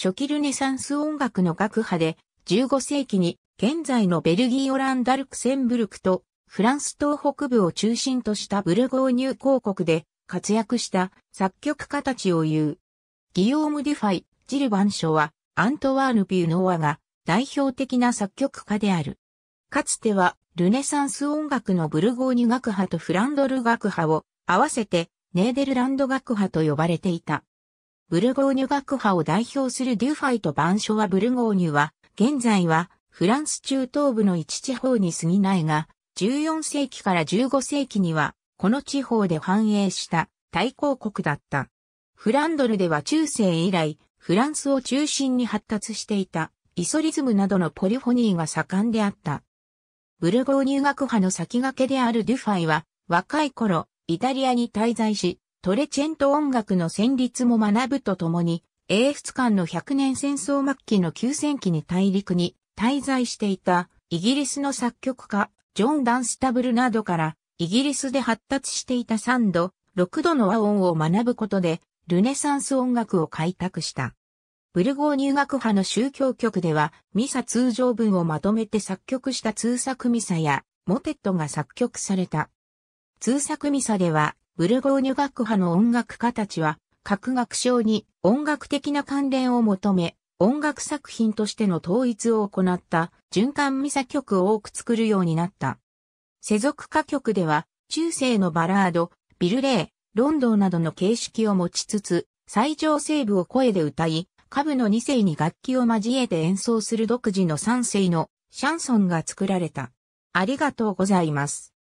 初期ルネサンス音楽の学派で、15世紀に現在のベルギー・オランダ・ルクセンブルクとフランス東北部を中心としたブルゴーニュ公国で活躍した作曲家たちを言う。ギオーム・デュファイ、ジル・バンショはアントワーヌ・ピューノワが代表的な作曲家である。かつてはルネサンス音楽のブルゴーニュ学派とフランドル学派を合わせてネーデルランド学派と呼ばれていた。ブルゴーニュ学派を代表するデュファイと番所はブルゴーニュは、現在はフランス中東部の一地方に過ぎないが、14世紀から15世紀には、この地方で繁栄した大公国だった。フランドルでは中世以来、フランスを中心に発達していた、イソリズムなどのポリフォニーが盛んであった。ブルゴーニュ学派の先駆けであるデュファイは、若い頃、イタリアに滞在し、トレチェント音楽の旋律も学ぶとともに、英仏間の100年戦争末期の休戦期に大陸に滞在していたイギリスの作曲家、ジョン・ダンスタブルなどから、イギリスで発達していた3度、6度の和音を学ぶことで、ルネサンス音楽を開拓した。ブルゴー入学派の宗教曲では、ミサ通常文をまとめて作曲した通作ミサや、モテットが作曲された。通作ミサでは、ブルゴーニュ学派の音楽家たちは、各学賞に音楽的な関連を求め、音楽作品としての統一を行った循環ミサ曲を多く作るようになった。世俗歌曲では、中世のバラード、ビルレー、ロンドンなどの形式を持ちつつ、最上西部を声で歌い、下部の2世に楽器を交えて演奏する独自の3世のシャンソンが作られた。ありがとうございます。